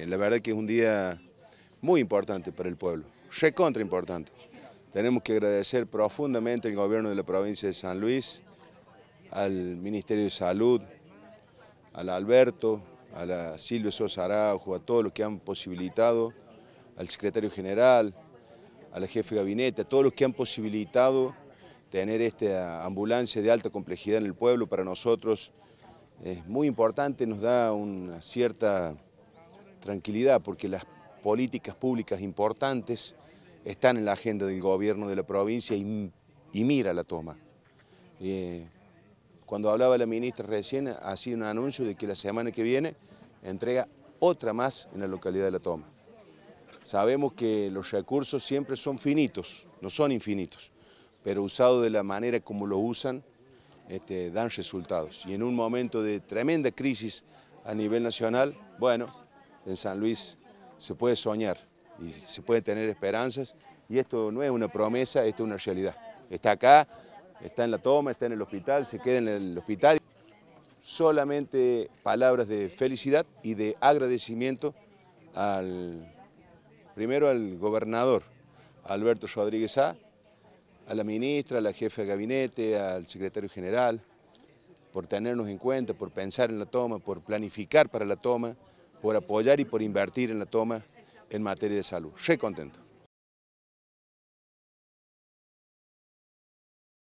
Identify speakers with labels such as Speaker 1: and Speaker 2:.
Speaker 1: Eh, la verdad que es un día muy importante para el pueblo, recontra importante. Tenemos que agradecer profundamente al gobierno de la provincia de San Luis, al Ministerio de Salud, al Alberto, a la Silvia Sosa Araujo, a todos los que han posibilitado, al secretario general, a la jefe de gabinete, a todos los que han posibilitado tener esta ambulancia de alta complejidad en el pueblo. Para nosotros es muy importante, nos da una cierta tranquilidad porque las políticas públicas importantes están en la agenda del gobierno de la provincia y, mira la toma. Eh, cuando hablaba la ministra recién, sido un anuncio de que la semana que viene entrega otra más en la localidad de La Toma. Sabemos que los recursos siempre son finitos, no son infinitos, pero usados de la manera como lo usan, este, dan resultados. Y en un momento de tremenda crisis a nivel nacional, bueno, en San Luis se puede soñar y se puede tener esperanzas y esto no es una promesa, esto es una realidad. Está acá, está en la toma, está en el hospital, se queda en el hospital. Solamente palabras de felicidad y de agradecimiento al, primero al gobernador Alberto Rodríguez A, a la ministra, a la jefa de gabinete, al secretario general, por tenernos en cuenta, por pensar en la toma, por planificar para la toma por apoyar y por invertir en la toma en materia de salud. Re contento.